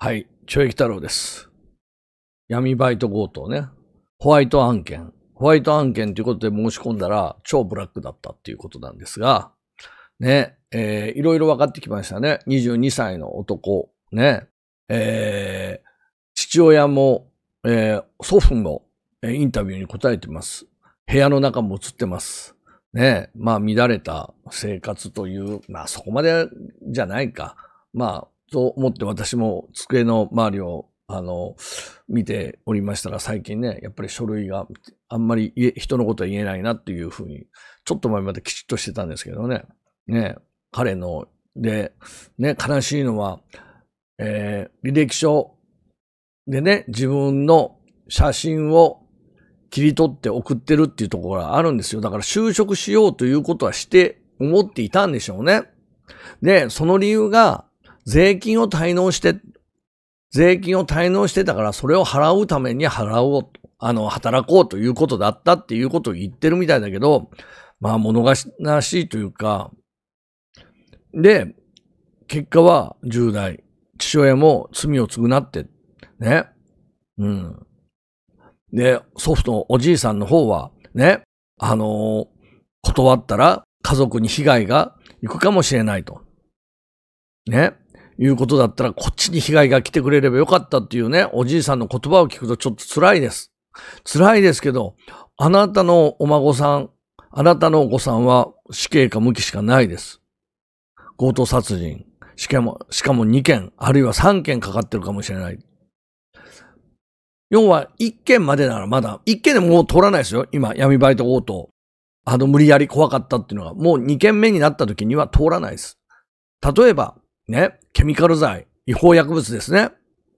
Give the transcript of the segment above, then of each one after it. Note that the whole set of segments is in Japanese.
はい、懲役太郎です。闇バイト強盗ね。ホワイト案件。ホワイト案件ということで申し込んだら超ブラックだったっていうことなんですが、ね、えー、いろいろ分かってきましたね。22歳の男、ね、えー、父親も、えー、祖父も、えインタビューに答えてます。部屋の中も映ってます。ね、まあ乱れた生活という、まあそこまでじゃないか。まあと思って私も机の周りを、あの、見ておりましたら最近ね、やっぱり書類があんまり人のことは言えないなっていうふうに、ちょっと前まできちっとしてたんですけどね。ね、彼の、で、ね、悲しいのは、えー、履歴書でね、自分の写真を切り取って送ってるっていうところがあるんですよ。だから就職しようということはして、思っていたんでしょうね。で、その理由が、税金を滞納して、税金を滞納してたから、それを払うために払おうと、あの、働こうということだったっていうことを言ってるみたいだけど、まあ、物悲しいというか、で、結果は10代。父親も罪を償って、ね。うん。で、祖父のおじいさんの方は、ね、あのー、断ったら家族に被害が行くかもしれないと。ね。いうことだったら、こっちに被害が来てくれればよかったっていうね、おじいさんの言葉を聞くとちょっと辛いです。辛いですけど、あなたのお孫さん、あなたのお子さんは死刑か無期しかないです。強盗殺人、しかも、しかも2件、あるいは3件かかってるかもしれない。要は、1件までならまだ、1件でもう通らないですよ。今、闇バイト強盗。あの、無理やり怖かったっていうのが、もう2件目になった時には通らないです。例えば、ね、ケミカル剤、違法薬物ですね。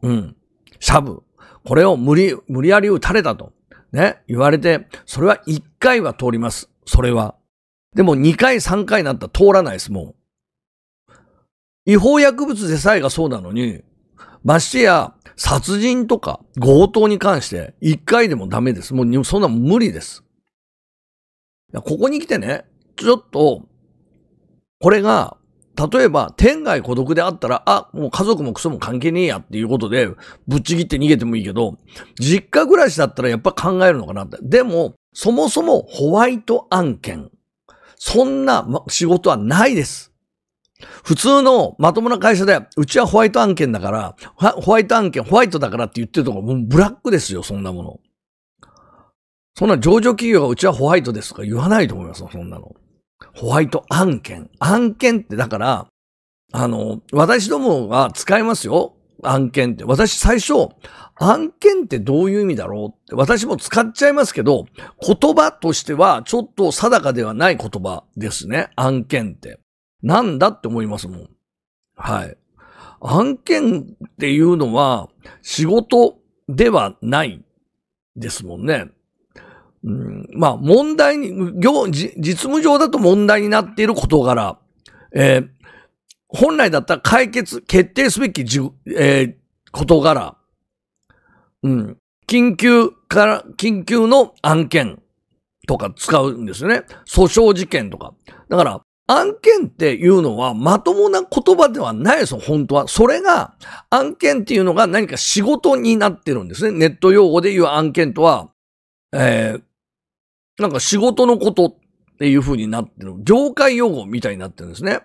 うん。シャブ。これを無理、無理やり打たれたと。ね、言われて、それは1回は通ります。それは。でも2回3回になったら通らないです、もう。違法薬物でさえがそうなのに、ましてや、殺人とか強盗に関して1回でもダメです。もうそんな無理です。ここに来てね、ちょっと、これが例えば、天外孤独であったら、あ、もう家族もクソも関係ねえやっていうことで、ぶっちぎって逃げてもいいけど、実家暮らしだったらやっぱ考えるのかなって。でも、そもそもホワイト案件。そんな仕事はないです。普通のまともな会社で、うちはホワイト案件だから、ホワイト案件、ホワイトだからって言ってるとこ、もうブラックですよ、そんなもの。そんな上場企業がうちはホワイトですとか言わないと思いますよ、そんなの。ホワイト案件。案件ってだから、あの、私どもが使いますよ。案件って。私最初、案件ってどういう意味だろうって。私も使っちゃいますけど、言葉としてはちょっと定かではない言葉ですね。案件って。なんだって思いますもん。はい。案件っていうのは仕事ではないですもんね。うん、まあ問題に、実務上だと問題になっている事柄、えー、本来だったら解決、決定すべきじ、えー、事柄、うん、緊急から、緊急の案件とか使うんですよね。訴訟事件とか。だから、案件っていうのはまともな言葉ではないですよ、本当は。それが、案件っていうのが何か仕事になってるんですね。ネット用語で言う案件とは、えー、なんか仕事のことっていう風になってる、業界用語みたいになってるんですね。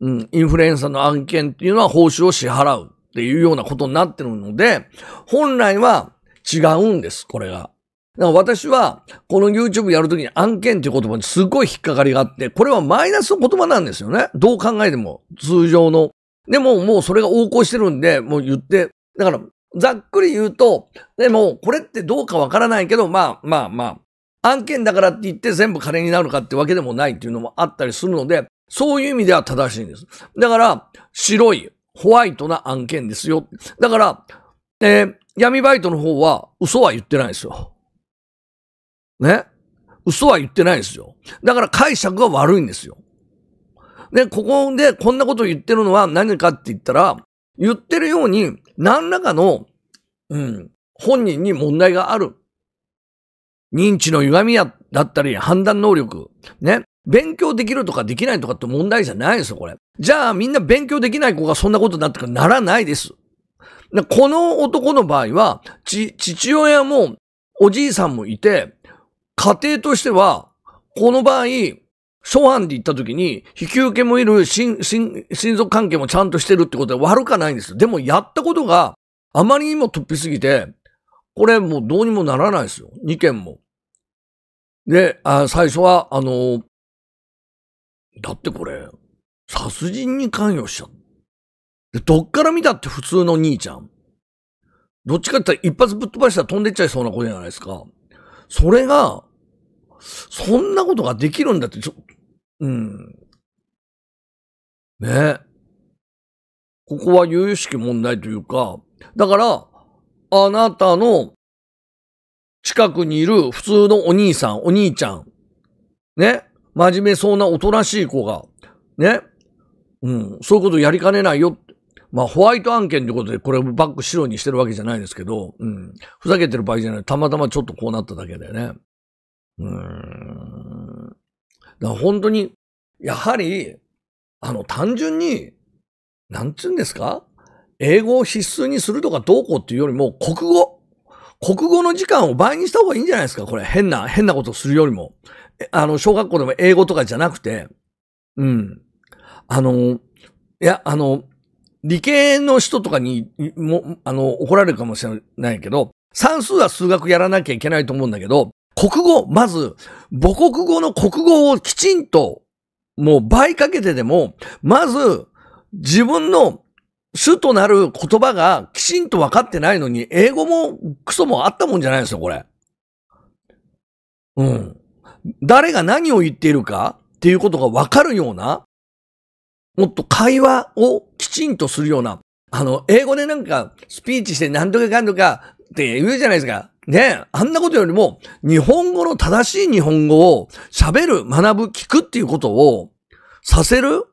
うん、インフルエンサーの案件っていうのは報酬を支払うっていうようなことになってるので、本来は違うんです、これが。私は、この YouTube やるときに案件っていう言葉にすごい引っかかりがあって、これはマイナスの言葉なんですよね。どう考えても、通常の。でも、もうそれが横行してるんで、もう言って、だから、ざっくり言うと、でも、これってどうかわからないけど、まあまあまあ、案件だからって言って全部金になるかってわけでもないっていうのもあったりするので、そういう意味では正しいんです。だから、白い、ホワイトな案件ですよ。だから、えー、闇バイトの方は嘘は言ってないですよ。ね嘘は言ってないですよ。だから解釈が悪いんですよ。で、ここでこんなこと言ってるのは何かって言ったら、言ってるように何らかの、うん、本人に問題がある認知の歪みや、だったり、判断能力、ね。勉強できるとかできないとかって問題じゃないですよ、これ。じゃあ、みんな勉強できない子がそんなことになってからならないです。この男の場合は、ち、父親も、おじいさんもいて、家庭としては、この場合、初犯で行った時に、引き受けもいる親、親、親族関係もちゃんとしてるってことは悪かないんです。でも、やったことがあまりにも突飛すぎて、これもうどうにもならないですよ。2件も。で、あ最初は、あの、だってこれ、殺人に関与しちゃった。どっから見たって普通の兄ちゃん。どっちかって言ったら一発ぶっ飛ばしたら飛んでっちゃいそうな子じゃないですか。それが、そんなことができるんだって、ちょ、うん。ねここは由々しき問題というか、だから、あなたの近くにいる普通のお兄さん、お兄ちゃん、ね、真面目そうなおとなしい子が、ね、うん、そういうことやりかねないよ。まあ、ホワイト案件ってことで、これバック白にしてるわけじゃないですけど、うん、ふざけてる場合じゃない。たまたまちょっとこうなっただけだよね。うん。だから本当に、やはり、あの、単純に、なんつうんですか英語を必須にするとかどうこうっていうよりも、国語。国語の時間を倍にした方がいいんじゃないですかこれ、変な、変なことするよりも。あの、小学校でも英語とかじゃなくて、うん。あの、いや、あの、理系の人とかにも、あの、怒られるかもしれないけど、算数は数学やらなきゃいけないと思うんだけど、国語、まず、母国語の国語をきちんと、もう倍かけてでも、まず、自分の主となる言葉がきちんと分かってないのに、英語もクソもあったもんじゃないですよ、これ。うん。誰が何を言っているかっていうことが分かるような、もっと会話をきちんとするような、あの、英語でなんかスピーチして何とかかんとかって言うじゃないですか。ねあんなことよりも、日本語の正しい日本語を喋る、学ぶ、聞くっていうことをさせる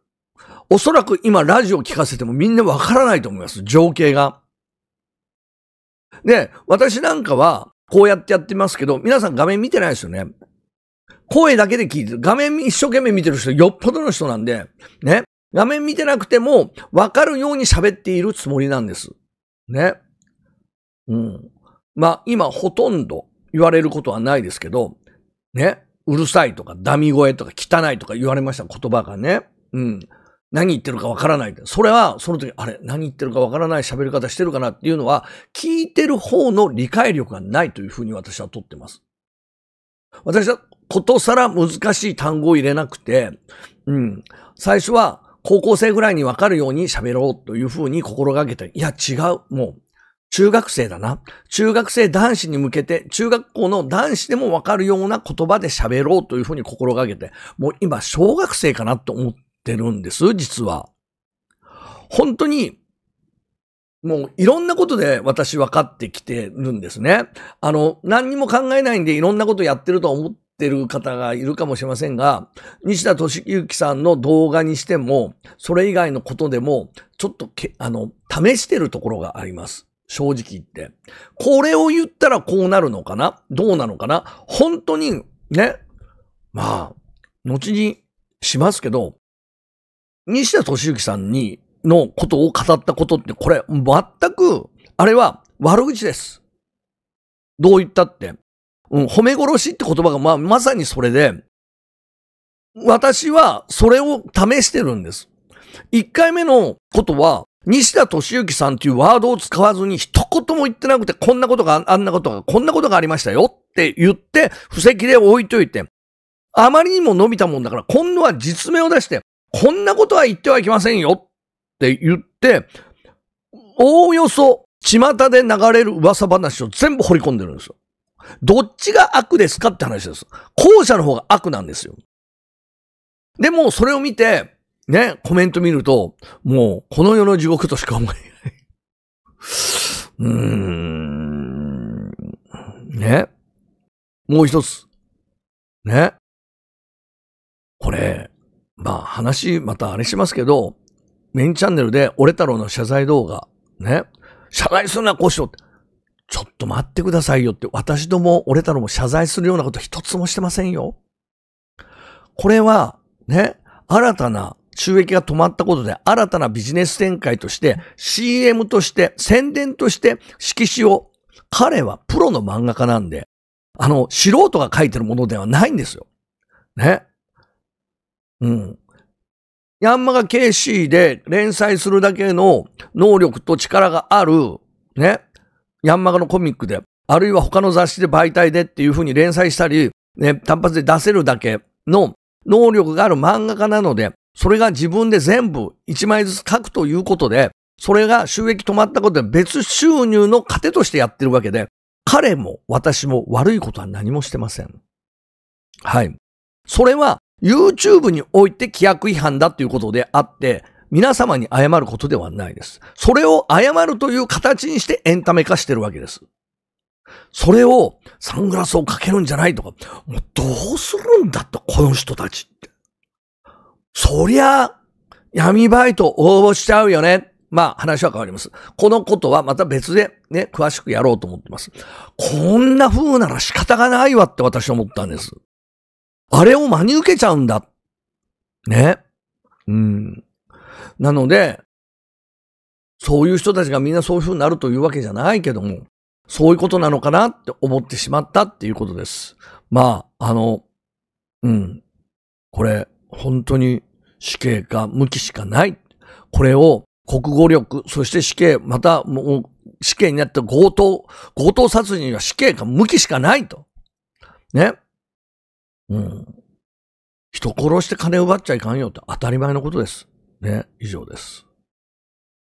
おそらく今ラジオ聞かせてもみんなわからないと思います。情景が。で、私なんかは、こうやってやってますけど、皆さん画面見てないですよね。声だけで聞いてる。画面一生懸命見てる人、よっぽどの人なんで、ね。画面見てなくても、わかるように喋っているつもりなんです。ね。うん。まあ、今ほとんど言われることはないですけど、ね。うるさいとか、ダミ声とか、汚いとか言われました、言葉がね。うん。何言ってるかわからない。それは、その時、あれ、何言ってるかわからない喋り方してるかなっていうのは、聞いてる方の理解力がないというふうに私はとってます。私は、ことさら難しい単語を入れなくて、うん。最初は、高校生ぐらいにわかるように喋ろうというふうに心がけて、いや、違う。もう、中学生だな。中学生男子に向けて、中学校の男子でもわかるような言葉で喋ろうというふうに心がけて、もう今、小学生かなと思って、ってるんです、実は。本当に、もういろんなことで私分かってきてるんですね。あの、何にも考えないんでいろんなことやってると思ってる方がいるかもしれませんが、西田敏行さんの動画にしても、それ以外のことでも、ちょっとけ、あの、試してるところがあります。正直言って。これを言ったらこうなるのかなどうなのかな本当に、ね。まあ、後にしますけど、西田敏行さんに、のことを語ったことって、これ、全く、あれは悪口です。どう言ったって。うん、褒め殺しって言葉が、まあ、まさにそれで、私はそれを試してるんです。一回目のことは、西田敏行さんというワードを使わずに一言も言ってなくて、こんなことが、あんなことが、こんなことがありましたよって言って、布石で置いといて、あまりにも伸びたもんだから、今度は実名を出して、こんなことは言ってはいけませんよって言って、おおよそ巷で流れる噂話を全部掘り込んでるんですよ。どっちが悪ですかって話です。後者の方が悪なんですよ。でも、それを見て、ね、コメント見ると、もう、この世の地獄としか思えない。うーん。ね。もう一つ。ね。これ、まあ話またあれしますけど、メインチャンネルで俺太郎の謝罪動画、ね、謝罪するな、こうしろって。ちょっと待ってくださいよって、私ども、俺太郎も謝罪するようなこと一つもしてませんよ。これは、ね、新たな収益が止まったことで、新たなビジネス展開として、CM として、宣伝として、色紙を、彼はプロの漫画家なんで、あの、素人が書いてるものではないんですよ。ね。うん。ヤンマが KC で連載するだけの能力と力がある、ね、ヤンマがのコミックで、あるいは他の雑誌で媒体でっていう風に連載したり、ね、単発で出せるだけの能力がある漫画家なので、それが自分で全部1枚ずつ書くということで、それが収益止まったことで別収入の糧としてやってるわけで、彼も私も悪いことは何もしてません。はい。それは YouTube において規約違反だということであって、皆様に謝ることではないです。それを謝るという形にしてエンタメ化してるわけです。それをサングラスをかけるんじゃないとか、もうどうするんだっこの人たちって。そりゃ、闇バイト応募しちゃうよね。まあ話は変わります。このことはまた別でね、詳しくやろうと思ってます。こんな風なら仕方がないわって私は思ったんです。あれを真に受けちゃうんだ。ね。うん。なので、そういう人たちがみんなそういう風になるというわけじゃないけども、そういうことなのかなって思ってしまったっていうことです。まあ、あの、うん。これ、本当に死刑か無期しかない。これを国語力、そして死刑、またもう死刑になった強盗、強盗殺人は死刑か無期しかないと。ね。うん。人殺して金奪っちゃいかんよって当たり前のことです。ね。以上です。